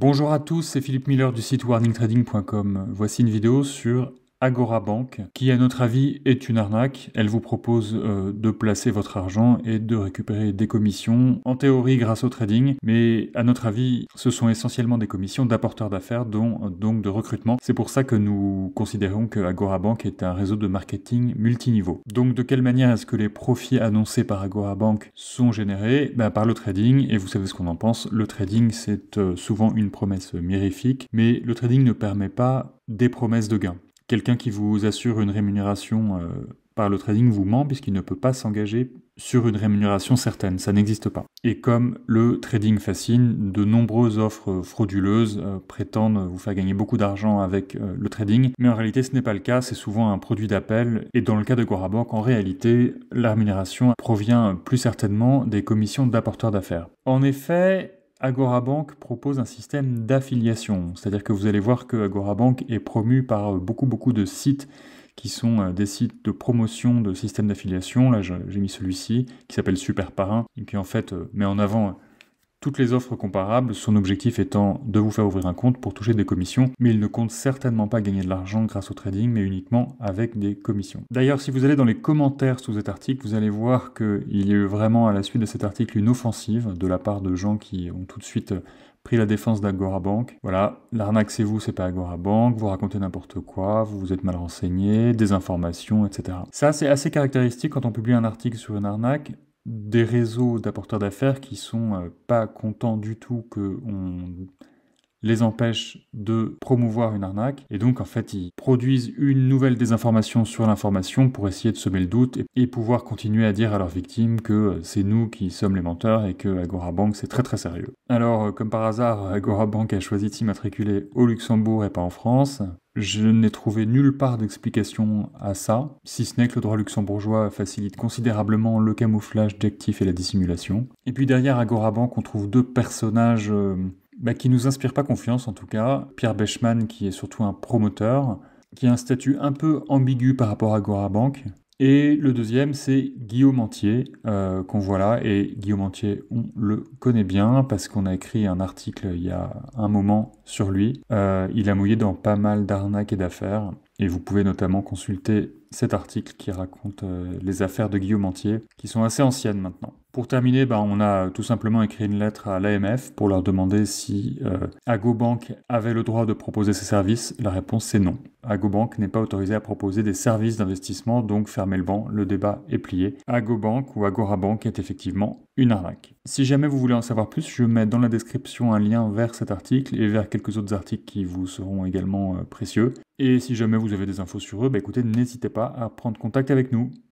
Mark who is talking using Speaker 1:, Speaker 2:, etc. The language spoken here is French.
Speaker 1: Bonjour à tous, c'est Philippe Miller du site warningtrading.com. Voici une vidéo sur Agora Bank, qui à notre avis est une arnaque. Elle vous propose euh, de placer votre argent et de récupérer des commissions, en théorie grâce au trading, mais à notre avis, ce sont essentiellement des commissions d'apporteurs d'affaires, dont donc de recrutement. C'est pour ça que nous considérons que Agora Bank est un réseau de marketing multiniveau. Donc de quelle manière est-ce que les profits annoncés par Agora Bank sont générés ben, Par le trading, et vous savez ce qu'on en pense, le trading c'est euh, souvent une promesse mirifique, mais le trading ne permet pas des promesses de gains. Quelqu'un qui vous assure une rémunération euh, par le trading vous ment puisqu'il ne peut pas s'engager sur une rémunération certaine, ça n'existe pas. Et comme le trading fascine, de nombreuses offres frauduleuses euh, prétendent vous faire gagner beaucoup d'argent avec euh, le trading, mais en réalité ce n'est pas le cas, c'est souvent un produit d'appel, et dans le cas de Gorabank, en réalité, la rémunération provient plus certainement des commissions d'apporteurs d'affaires. En effet, Agorabank propose un système d'affiliation, c'est-à-dire que vous allez voir que Bank est promu par euh, beaucoup beaucoup de sites qui sont euh, des sites de promotion de systèmes d'affiliation. Là, j'ai mis celui-ci qui s'appelle Super Parrain et qui en fait euh, met en avant toutes les offres comparables, son objectif étant de vous faire ouvrir un compte pour toucher des commissions, mais il ne compte certainement pas gagner de l'argent grâce au trading, mais uniquement avec des commissions. D'ailleurs, si vous allez dans les commentaires sous cet article, vous allez voir qu'il y a eu vraiment à la suite de cet article une offensive de la part de gens qui ont tout de suite pris la défense d'Agora Bank. Voilà, l'arnaque c'est vous, c'est pas Agora Bank, vous racontez n'importe quoi, vous vous êtes mal renseigné, des informations, etc. Ça c'est assez caractéristique quand on publie un article sur une arnaque, des réseaux d'apporteurs d'affaires qui sont euh, pas contents du tout qu'on les empêche de promouvoir une arnaque. Et donc, en fait, ils produisent une nouvelle désinformation sur l'information pour essayer de semer le doute et, pouvoir continuer à dire à leurs victimes que euh, c'est nous qui sommes les menteurs et que Bank, c'est très très sérieux. Alors, euh, comme par hasard, Agora Bank a choisi de s'immatriculer au Luxembourg et pas en France. Je n'ai trouvé nulle part d'explication à ça, si ce n'est que le droit luxembourgeois facilite considérablement le camouflage d'actifs et la dissimulation. Et puis derrière Agora Bank, on trouve deux personnages euh, qui bah, qui nous inspire pas confiance en tout cas. Pierre Bechman, qui est surtout un promoteur, qui a un statut un peu ambigu par rapport à Gora Bank. Et le deuxième, c'est Guillaume Antier, euh, qu'on voit là. Et Guillaume Antier, on le connaît bien parce qu'on a écrit un article il y a un moment sur lui. Euh, il a mouillé dans pas mal d'arnaques et d'affaires. Et vous pouvez notamment consulter cet article qui raconte euh, les affaires de Guillaume Antier, qui sont assez anciennes maintenant. Pour terminer, ben, on a tout simplement écrit une lettre à l'AMF pour leur demander si euh, AgoBank avait le droit de proposer ces services. La réponse c'est non. AgoBank n'est pas autorisé à proposer des services d'investissement, donc fermez le banc, le débat est plié. AgoBank ou AgoraBank est effectivement une arnaque. Si jamais vous voulez en savoir plus, je mets dans la description un lien vers cet article et vers quelques autres articles qui vous seront également euh, précieux. Et si jamais vous avez des infos sur eux, ben, écoutez, n'hésitez pas à prendre contact avec nous.